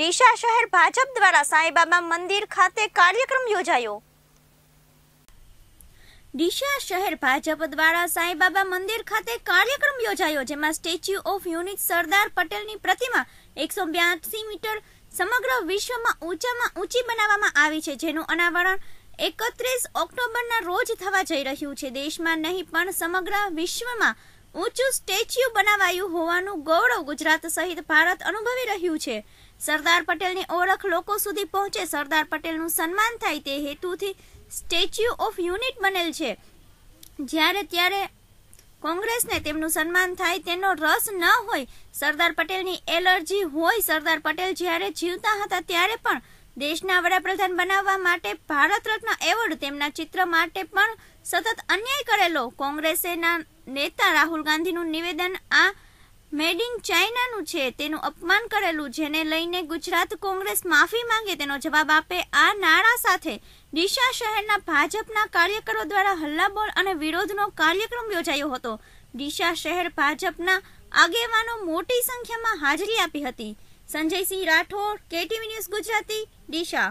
ડીસા શહેર ભાજપ દ્વારા સાંઈબાબા મંદિર ખાતે કાર્યક્રમ યોજાયો ડીસા શહેર ભાજપ દ્વારા સાંઈબાબા મંદિર ખાતે કાર્યક્રમ યોજાયો જેમાં સ્ટેચ્યુ ઓફ યુનિટ સરદાર પટેલની પ્રતિમા એકસો બ્યાસી મીટર સમગ્ર વિશ્વમાં ઊંચામાં ઊંચી બનાવવામાં આવી છે જેનું અનાવરણ એકત્રીસ ઓક્ટોબરના રોજ થવા જઈ રહ્યું છે દેશમાં નહીં પણ સમગ્ર વિશ્વમાં ઊંચું સ્ટેચ્યુ બનાવાયું હોવાનું ગૌરવ ગુજરાત સહિત ભારત અનુભવી રહ્યું છે સરદાર પટેલની ઓળખ લોકો સુધી પહોંચે સરદાર પટેલનું સન્માન થાય તે હેતુથી સ્ટેચ્યુ ઓફ યુનિટ બનેલ છે જ્યારે ત્યારે કોંગ્રેસને તેમનું સન્માન થાય તેનો રસ ન હોય સરદાર પટેલની એલર્જી હોય સરદાર પટેલ જ્યારે જીવતા હતા ત્યારે પણ દેશના વડાપ્રધાન બનાવવા માટે ભારત રત્ન એવોર્ડ તેમના ચિત્ર માટે પણ સતત અન્યાય કરેલો કોંગ્રેસેના નેતા રાહુલ ગાંધીનું નિવેદન આ મેડ ઇન ચાઇનાનું છે તેનું અપમાન કરેલું જેને લઈને ગુજરાત કોંગ્રેસ માફી માંગે તેનો જવાબ આપે આ નારા સાથે ડીશા શહેરના ભાજપના કાર્યકરો દ્વારા હલ્લાબોલ અને વિરોધનો કાર્યક્રમ યોજાયો હતો ડીશા શહેર ભાજપના આગેવાનો મોટી સંખ્યામાં હાજરી આપી હતી સંજયસિંહ રાઠોડ કેટીવી ન્યૂઝ ગુજરાતી ડીસા